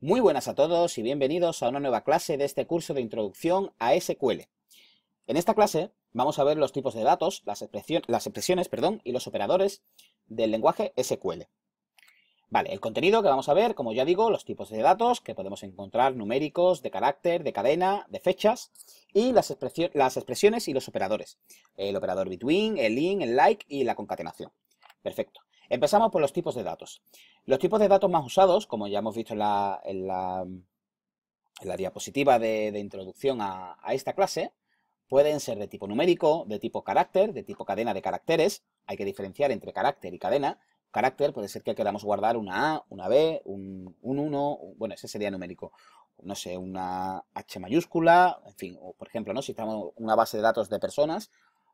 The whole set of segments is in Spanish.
Muy buenas a todos y bienvenidos a una nueva clase de este curso de introducción a SQL. En esta clase vamos a ver los tipos de datos, las, expresiones y los operadores del lenguaje SQL. Vale, el contenido que vamos a ver, como ya digo, los tipos de datos que podemos encontrar numéricos, de carácter, de cadena, de fechas, y las, las expresiones y los operadores. El operador between, el in, el like y la concatenación. Perfecto. Empezamos por los tipos de datos. Los tipos de datos más usados, como ya hemos visto en la, diapositiva de, introducción a, esta clase, pueden ser de tipo numérico, de tipo carácter, de tipo cadena de caracteres. Hay que diferenciar entre carácter y cadena. Carácter puede ser que queramos guardar una A, una B, un, 1, bueno, ese sería numérico. No sé, una H mayúscula, en fin, o por ejemplo, ¿no? si estamos una base de datos de personas,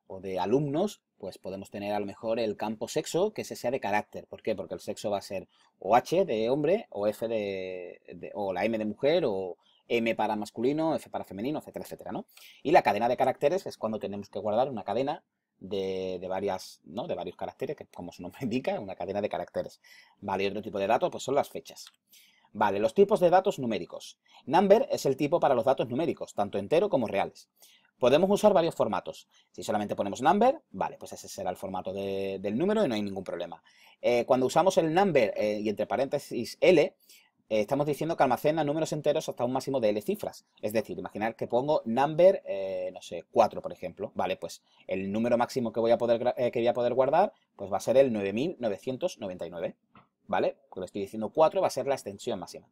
o de alumnos, pues podemos tener a lo mejor el campo sexo, que ese sea de carácter. ¿Por qué? Porque el sexo va a ser o H de hombre, o F de, o la M de mujer, o M para masculino, F para femenino, etcétera, etcétera, ¿no? Y la cadena de caracteres es cuando tenemos que guardar una cadena de, varias, De varios caracteres, que como su nombre indica, una cadena de caracteres. Vale, y otro tipo de datos, pues son las fechas. Vale, los tipos de datos numéricos. Number es el tipo para los datos numéricos, tanto entero como reales. Podemos usar varios formatos. Si solamente ponemos number, vale, pues ese será el formato del número y no hay ningún problema. Eh, cuando usamos el number eh, y entre paréntesis L, eh, estamos diciendo que almacena números enteros hasta un máximo de L cifras. Es decir, imaginar que pongo number, no sé, 4, por ejemplo. Vale, pues el número máximo que voy a poder, que voy a poder guardar pues va a ser el 9999. ¿Vale? Porque le estoy diciendo 4, va a ser la extensión máxima.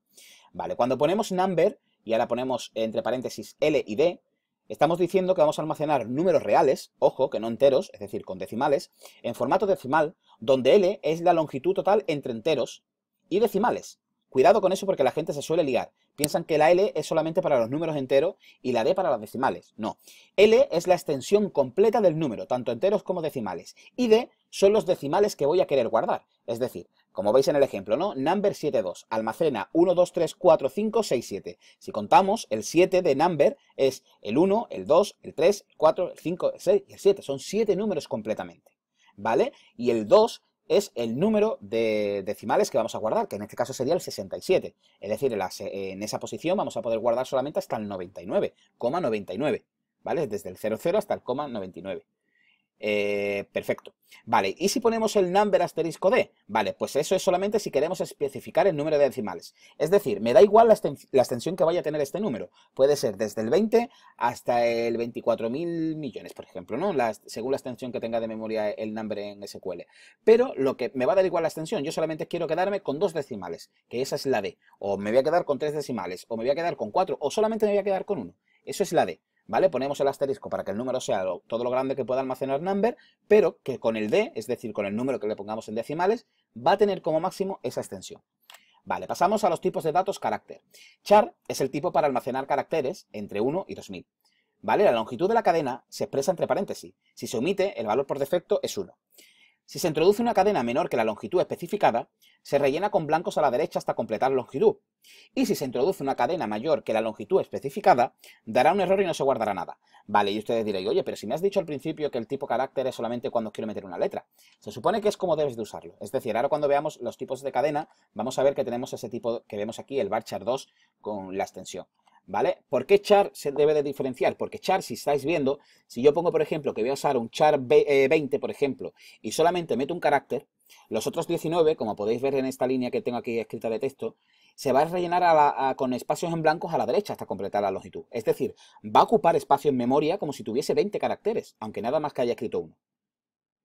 Vale, cuando ponemos number y ahora ponemos entre paréntesis L y D, Estamos diciendo que vamos a almacenar números reales, ojo, que no enteros, es decir, con decimales, en formato decimal, donde L es la longitud total entre enteros y decimales. Cuidado con eso porque la gente se suele ligar. Piensan que la L es solamente para los números enteros y la D para los decimales. No. L es la extensión completa del número, tanto enteros como decimales. Y D son los decimales que voy a querer guardar. Es decir, como veis en el ejemplo, ¿no? Number 7.2 almacena 1, 2, 3, 4, 5, 6, 7. Si contamos, el 7 de number es el 1, el 2, el 3, el 4, el 5, el 6 y el 7. Son 7 números completamente, ¿vale? Y el 2 es el número de decimales que vamos a guardar, que en este caso sería el 67. Es decir, en esa posición vamos a poder guardar solamente hasta el 99,99, ,99, ¿vale? Desde el 00 hasta el 99. Eh, perfecto. Vale, ¿y si ponemos el number asterisco d? Vale, pues eso es solamente si queremos especificar el número de decimales. Es decir, me da igual la, extensión que vaya a tener este número. Puede ser desde el 20 hasta el mil millones, por ejemplo, ¿no? según la extensión que tenga de memoria el nombre en SQL. Pero lo que me va a dar igual la extensión, yo solamente quiero quedarme con dos decimales, que esa es la d. O me voy a quedar con tres decimales, o me voy a quedar con cuatro, o solamente me voy a quedar con uno. Eso es la d. ¿vale? Ponemos el asterisco para que el número sea todo lo grande que pueda almacenar number, pero que con el D, es decir, con el número que le pongamos en decimales, va a tener como máximo esa extensión. Vale, pasamos a los tipos de datos carácter. Char es el tipo para almacenar caracteres entre 1 y 2000. ¿Vale? La longitud de la cadena se expresa entre paréntesis. Si se omite, el valor por defecto es 1. Si se introduce una cadena menor que la longitud especificada, se rellena con blancos a la derecha hasta completar longitud. Y si se introduce una cadena mayor que la longitud especificada, dará un error y no se guardará nada. Vale, y ustedes diréis, oye, pero si me has dicho al principio que el tipo carácter es solamente cuando quiero meter una letra. Se supone que es como debes de usarlo. Es decir, ahora cuando veamos los tipos de cadena, vamos a ver que tenemos ese tipo que vemos aquí, el bar 2, con la extensión. ¿vale? ¿Por qué char se debe de diferenciar? Porque char, si estáis viendo, si yo pongo, por ejemplo, que voy a usar un char 20, eh, por ejemplo, y solamente meto un carácter, los otros 19, como podéis ver en esta línea que tengo aquí escrita de texto, se va a rellenar con espacios en blancos a la derecha hasta completar la longitud. Es decir, va a ocupar espacio en memoria como si tuviese 20 caracteres, aunque nada más que haya escrito uno.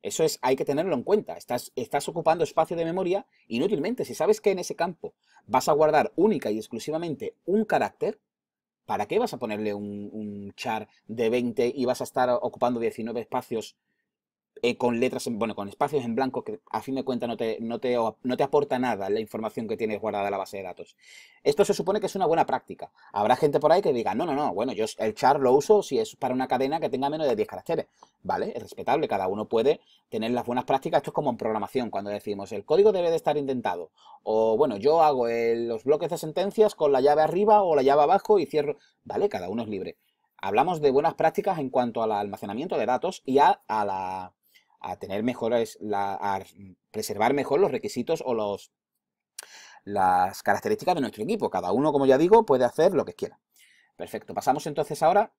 Eso es, hay que tenerlo en cuenta. estás ocupando espacio de memoria inútilmente. Si sabes que en ese campo vas a guardar única y exclusivamente un carácter, ¿Para qué vas a ponerle un, char de 20 y vas a estar ocupando 19 espacios eh, con letras, bueno, con espacios en blanco que a fin de cuentas no te, no, te, aporta nada la información que tienes guardada en la base de datos. Esto se supone que es una buena práctica. Habrá gente por ahí que diga, no, no, no, bueno, yo el char lo uso si es para una cadena que tenga menos de 10 caracteres. Vale, es respetable, cada uno puede tener las buenas prácticas. Esto es como en programación, cuando decimos el código debe de estar intentado. O bueno, yo hago eh, los bloques de sentencias con la llave arriba o la llave abajo y cierro. Vale, cada uno es libre hablamos de buenas prácticas en cuanto al almacenamiento de datos y a, la, a tener mejores, la, mm, preservar mejor los requisitos o los, las características de nuestro equipo. Cada uno, como ya digo, puede hacer lo que quiera. Perfecto, pasamos entonces ahora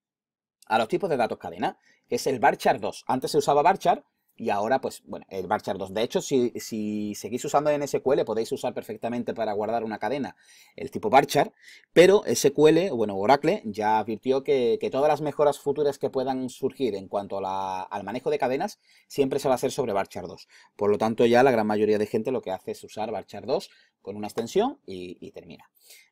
a los tipos de datos cadena, es el varchar 2. Antes se usaba varchar y ahora, pues, bueno, el varchar 2. De hecho, si, seguís usando en SQL, podéis usar perfectamente para guardar una cadena el tipo varchar, pero SQL, bueno, Oracle, ya advirtió que, todas las mejoras futuras que puedan surgir en cuanto al manejo de cadenas, siempre se va a hacer sobre varchar 2. Por lo tanto, ya la gran mayoría de gente lo que hace es usar varchar 2 con una extensión y, y termina.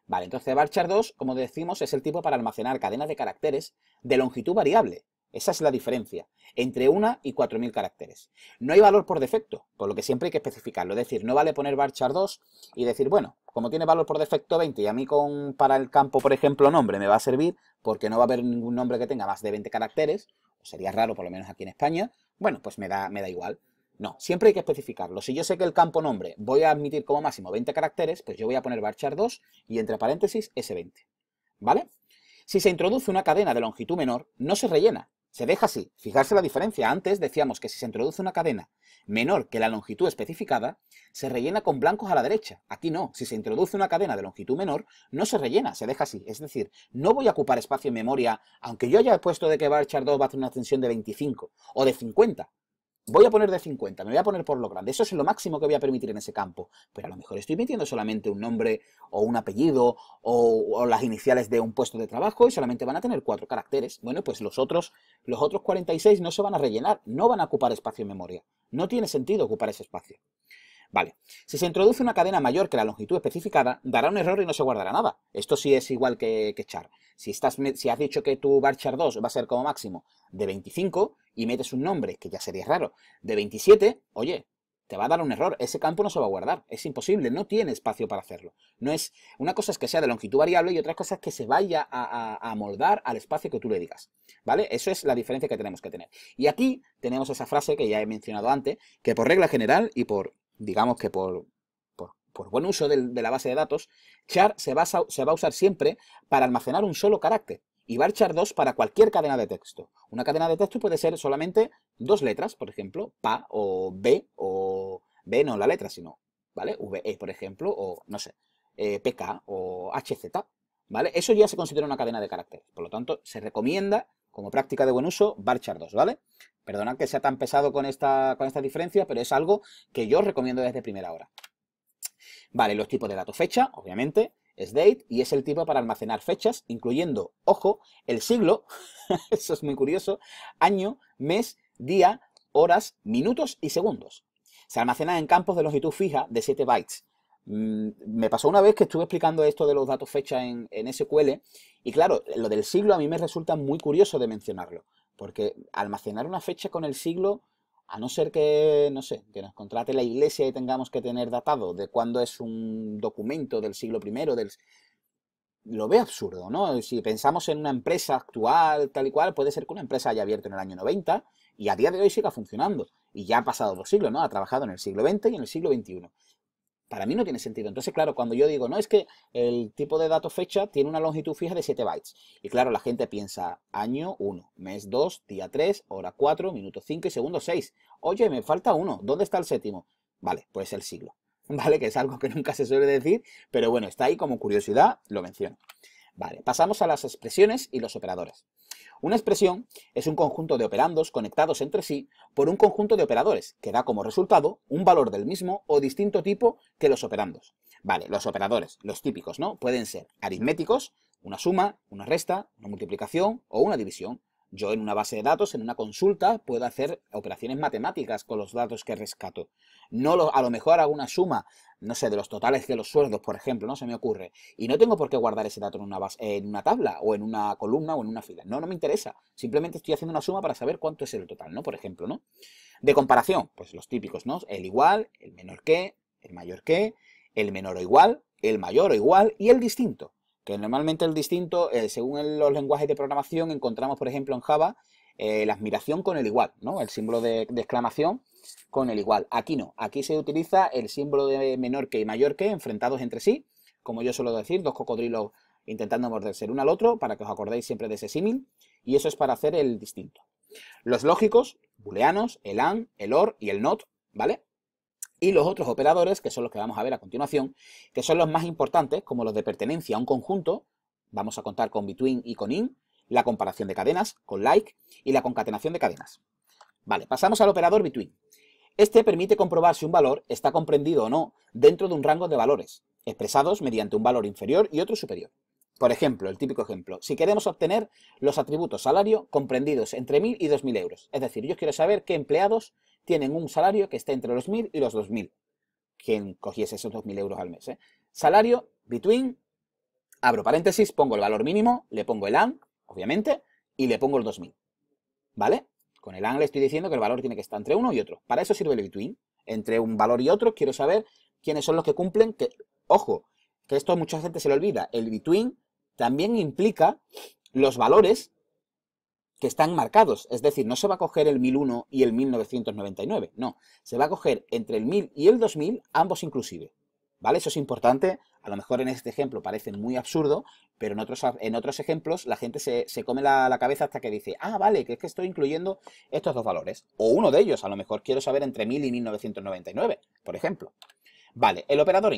Vale, entonces varchar 2, como decimos, es el tipo para almacenar cadenas de caracteres de longitud variable, esa es la diferencia entre una y 4.000 caracteres. No hay valor por defecto, por lo que siempre hay que especificarlo. Es decir, no vale poner varchar 2 y decir, bueno, como tiene valor por defecto 20 y a mí con, para el campo, por ejemplo, nombre me va a servir porque no va a haber ningún nombre que tenga más de 20 caracteres, pues sería raro por lo menos aquí en España, bueno, pues me da, me da igual. No, siempre hay que especificarlo. Si yo sé que el campo nombre voy a admitir como máximo 20 caracteres, pues yo voy a poner varchar 2 y entre paréntesis ese 20 ¿Vale? Si se introduce una cadena de longitud menor, no se rellena, se deja así. Fijarse la diferencia. Antes decíamos que si se introduce una cadena menor que la longitud especificada, se rellena con blancos a la derecha. Aquí no. Si se introduce una cadena de longitud menor, no se rellena, se deja así. Es decir, no voy a ocupar espacio en memoria, aunque yo haya puesto de que varchar 2 va a hacer una tensión de 25 o de 50. Voy a poner de 50, me voy a poner por lo grande. Eso es lo máximo que voy a permitir en ese campo. Pero a lo mejor estoy metiendo solamente un nombre o un apellido o, las iniciales de un puesto de trabajo y solamente van a tener cuatro caracteres. Bueno, pues los otros, los otros 46 no se van a rellenar, no van a ocupar espacio en memoria. No tiene sentido ocupar ese espacio. Vale. Si se introduce una cadena mayor que la longitud especificada, dará un error y no se guardará nada. Esto sí es igual que, que char. Si, estás, si has dicho que tu varchar 2 va a ser como máximo de 25 y metes un nombre, que ya sería raro, de 27, oye, te va a dar un error, ese campo no se va a guardar, es imposible, no tiene espacio para hacerlo. No es, una cosa es que sea de longitud variable y otra cosa es que se vaya a, a, a, moldar al espacio que tú le digas, ¿vale? Eso es la diferencia que tenemos que tener. Y aquí tenemos esa frase que ya he mencionado antes, que por regla general y por digamos que por, buen uso de, la base de datos, char se, se va a usar siempre para almacenar un solo carácter y va a varchar 2 para cualquier cadena de texto. Una cadena de texto puede ser solamente dos letras, por ejemplo, pa o b o b no la letra, sino, ¿vale? VE, por ejemplo, o no sé, eh, PK o HZ, ¿vale? Eso ya se considera una cadena de caracteres. Por lo tanto, se recomienda como práctica de buen uso, varchar 2, ¿vale? Perdonad que sea tan pesado con esta, diferencia, pero es algo que yo recomiendo desde primera hora. Vale, los tipos de dato fecha, obviamente, es date y es el tipo para almacenar fechas, incluyendo, ojo, el siglo, eso es muy curioso, año, mes, día, horas, minutos y segundos. Se almacena en campos de longitud fija de 7 bytes, Mm, me pasó una vez que estuve explicando esto de los datos fecha en, en, SQL y claro, lo del siglo a mí me resulta muy curioso de mencionarlo, porque almacenar una fecha con el siglo, a no ser que, no sé, que nos contrate la iglesia y tengamos que tener datado de cuándo es un documento del siglo primero del... Lo veo absurdo, ¿no? Si pensamos en una empresa actual, tal y cual, puede ser que una empresa haya abierto en el año 90 y a día de hoy siga funcionando. Y ya han pasado dos siglos, ¿no? Ha trabajado en el siglo XX y en el siglo XXI para mí no tiene sentido. Entonces, claro, cuando yo digo, no, es que el tipo de dato fecha tiene una longitud fija de 7 bytes. Y claro, la gente piensa año 1, mes 2, día 3, hora 4, minuto 5 y segundo 6. Oye, me falta uno, ¿dónde está el séptimo? Vale, pues el siglo. ¿Vale? Que es algo que nunca se suele decir, pero bueno, está ahí como curiosidad, lo menciono. Vale, pasamos a las expresiones y los operadores. Una expresión es un conjunto de operandos conectados entre sí por un conjunto de operadores, que da como resultado un valor del mismo o distinto tipo que los operandos. Vale, los operadores, los típicos, ¿no? Pueden ser aritméticos, una suma, una resta, una multiplicación o una división. Yo en una base de datos, en una consulta, puedo hacer operaciones matemáticas con los datos que rescato. No a lo mejor hago una suma, no sé, de los totales de los sueldos, por ejemplo, no se me ocurre. Y no tengo por qué guardar ese dato en una, en una tabla o en una columna o en una fila. No, no me interesa. Simplemente estoy haciendo una suma para saber cuánto es el total, ¿no? Por ejemplo, ¿no? De comparación, pues los típicos, ¿no? El igual, el menor que, el mayor que, el menor o igual, el mayor o igual y el distinto. Que normalmente el distinto, eh, según los lenguajes de programación, encontramos, por ejemplo, en Java, eh, la admiración con el igual, ¿no? El símbolo de, exclamación con el igual. Aquí no, aquí se utiliza el símbolo de menor que y mayor que enfrentados entre sí, como yo suelo decir, dos cocodrilos intentando morderse el uno al otro, para que os acordéis siempre de ese símil, y eso es para hacer el distinto. Los lógicos, booleanos, el AND, el OR y el NOT, ¿vale? y los otros operadores, que son los que vamos a ver a continuación, que son los más importantes, como los de pertenencia a un conjunto, vamos a contar con between y con in, la comparación de cadenas, con like, y la concatenación de cadenas. Vale, pasamos al operador between. Este permite comprobar si un valor está comprendido o no dentro de un rango de valores, expresados mediante un valor inferior y otro superior. Por ejemplo, el típico ejemplo, si queremos obtener los atributos salario comprendidos entre 1.000 y 2.000 euros, es decir, yo quiero saber qué empleados tienen un salario que esté entre los 1.000 y los 2.000. Quien cogiese esos 2.000 euros al mes. Eh? Salario between, abro paréntesis, pongo el valor mínimo, le pongo el AND, obviamente, y le pongo el 2.000. ¿Vale? Con el AND le estoy diciendo que el valor tiene que estar entre uno y otro. Para eso sirve el between. Entre un valor y otro quiero saber quiénes son los que cumplen, que, ojo, que esto mucha gente se le olvida, el between también implica los valores que están marcados. Es decir, no se va a coger el 1001 y el 1999, no. Se va a coger entre el 1000 y el 2000, ambos inclusive. ¿Vale? Eso es importante. A lo mejor en este ejemplo parece muy absurdo, pero en otros, en otros ejemplos la gente se, come la, cabeza hasta que dice, ah, vale, que es que estoy incluyendo estos dos valores. O uno de ellos, a lo mejor quiero saber entre 1000 y 1999, por ejemplo. Vale, el operador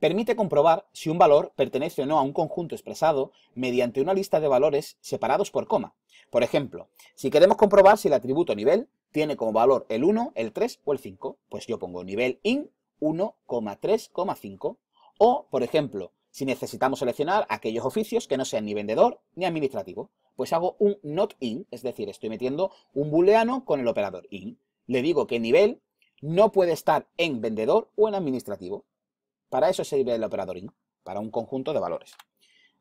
permite comprobar si un valor pertenece o no a un conjunto expresado mediante una lista de valores separados por coma. Por ejemplo, si queremos comprobar si el atributo nivel tiene como valor el 1, el 3 o el 5, pues yo pongo nivel in 1,3,5. O, por ejemplo, si necesitamos seleccionar aquellos oficios que no sean ni vendedor ni administrativo, pues hago un not in, es decir, estoy metiendo un booleano con el operador in. Le digo que nivel no puede estar en vendedor o en administrativo. Para eso sirve el operador in, para un conjunto de valores.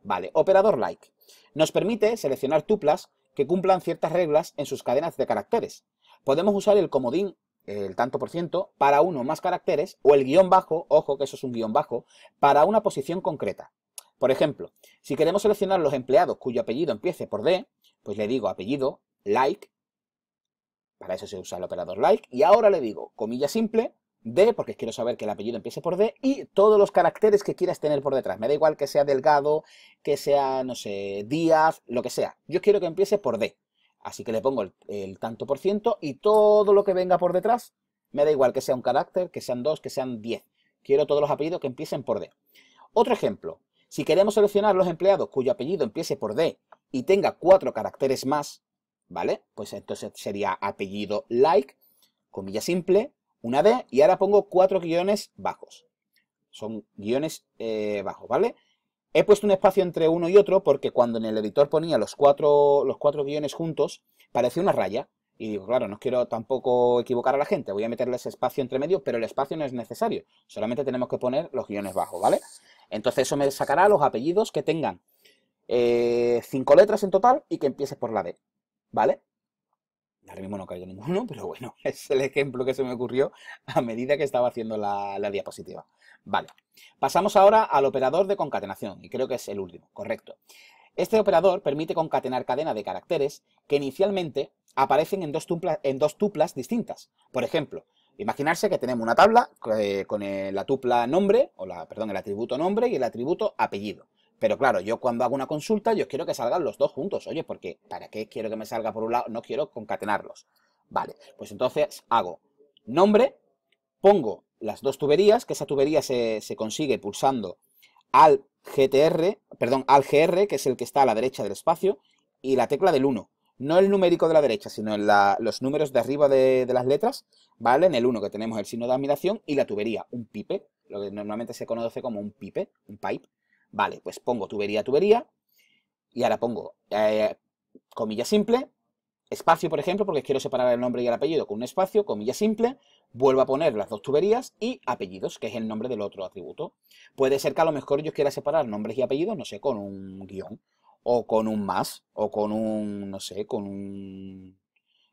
Vale, operador like. Nos permite seleccionar tuplas que cumplan ciertas reglas en sus cadenas de caracteres. Podemos usar el comodín, el tanto por ciento, para uno o más caracteres, o el guión bajo, ojo que eso es un guión bajo, para una posición concreta. Por ejemplo, si queremos seleccionar los empleados cuyo apellido empiece por D, pues le digo apellido, like, para eso se usa el operador like, y ahora le digo comilla simple, D, porque quiero saber que el apellido empiece por D, y todos los caracteres que quieras tener por detrás. Me da igual que sea Delgado, que sea, no sé, Díaz, lo que sea. Yo quiero que empiece por D. Así que le pongo el, tanto por ciento y todo lo que venga por detrás, me da igual que sea un carácter, que sean dos, que sean diez. Quiero todos los apellidos que empiecen por D. Otro ejemplo, si queremos seleccionar los empleados cuyo apellido empiece por D y tenga cuatro caracteres más, ¿vale? Pues entonces sería apellido like, comilla simple, una D y ahora pongo cuatro guiones bajos. Son guiones eh, bajos, ¿vale? He puesto un espacio entre uno y otro porque cuando en el editor ponía los cuatro, los cuatro guiones juntos, parecía una raya. Y digo, claro, no quiero tampoco equivocar a la gente, voy a meterles espacio entre medio, pero el espacio no es necesario, solamente tenemos que poner los guiones bajos, ¿vale? Entonces eso me sacará los apellidos que tengan eh, cinco letras en total y que empiece por la D, ¿vale? Ahora mismo no cayó ninguno, pero bueno, es el ejemplo que se me ocurrió a medida que estaba haciendo la, diapositiva. Vale, pasamos ahora al operador de concatenación, y creo que es el último, correcto. Este operador permite concatenar cadena de caracteres que inicialmente aparecen en dos, en dos tuplas distintas. Por ejemplo, imaginarse que tenemos una tabla eh, con la tupla nombre, o la, perdón, el atributo nombre y el atributo apellido. Pero claro, yo cuando hago una consulta, yo quiero que salgan los dos juntos. Oye, porque ¿para qué quiero que me salga por un lado? No quiero concatenarlos. Vale, pues entonces hago nombre, pongo las dos tuberías, que esa tubería se, consigue pulsando al GTR, perdón, al GR, que es el que está a la derecha del espacio, y la tecla del 1. No el numérico de la derecha, sino los números de arriba de, de, las letras, ¿vale? En el 1 que tenemos el signo de admiración y la tubería, un pipe, lo que normalmente se conoce como un pipe, un pipe. Vale, pues pongo tubería, tubería, y ahora pongo eh, comilla simple, espacio, por ejemplo, porque quiero separar el nombre y el apellido con un espacio, comilla simple, vuelvo a poner las dos tuberías y apellidos, que es el nombre del otro atributo. Puede ser que a lo mejor yo quiera separar nombres y apellidos, no sé, con un guión, o con un más, o con un, no sé, con un...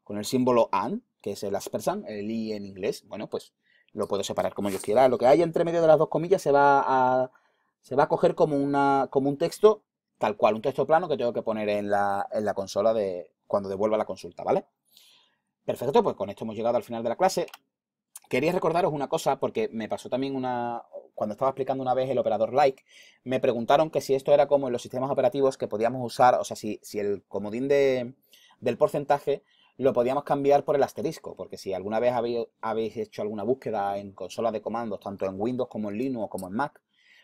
con el símbolo AND, que es el aspersan, el I en inglés. Bueno, pues lo puedo separar como yo quiera. Lo que hay entre medio de las dos comillas se va a se va a coger como, una, como un texto tal cual, un texto plano que tengo que poner en la, en la consola de cuando devuelva la consulta, ¿vale? Perfecto, pues con esto hemos llegado al final de la clase. Quería recordaros una cosa, porque me pasó también una. Cuando estaba explicando una vez el operador like, me preguntaron que si esto era como en los sistemas operativos que podíamos usar, o sea, si, si el comodín de, del porcentaje lo podíamos cambiar por el asterisco, porque si alguna vez habéis, habéis hecho alguna búsqueda en consolas de comandos, tanto en Windows como en Linux como en Mac,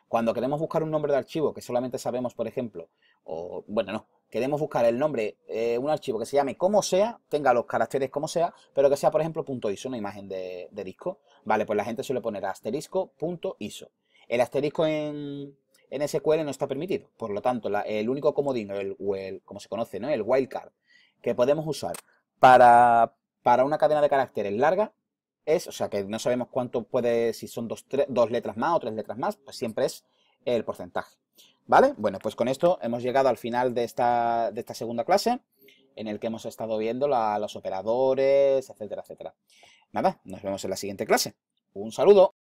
cuando queremos buscar un nombre de archivo que solamente sabemos, por ejemplo, o bueno, no, queremos buscar el nombre, eh, un archivo que se llame como sea, tenga los caracteres como sea, pero que sea, por ejemplo, .iso, una imagen de, disco. Vale, pues la gente suele poner asterisco .iso. El asterisco en, SQL no está permitido. Por lo tanto, el único comodín, o el, como se conoce, ¿no? el wildcard, que podemos usar para, para una cadena de caracteres larga o sea que no sabemos cuánto puede, si son dos, letras más o tres letras más, pues siempre es el porcentaje. ¿Vale? Bueno, pues con esto hemos llegado al final de esta, segunda clase, en el que hemos estado viendo los operadores, etcétera, etcétera. Nada, nos vemos en la siguiente clase. Un saludo.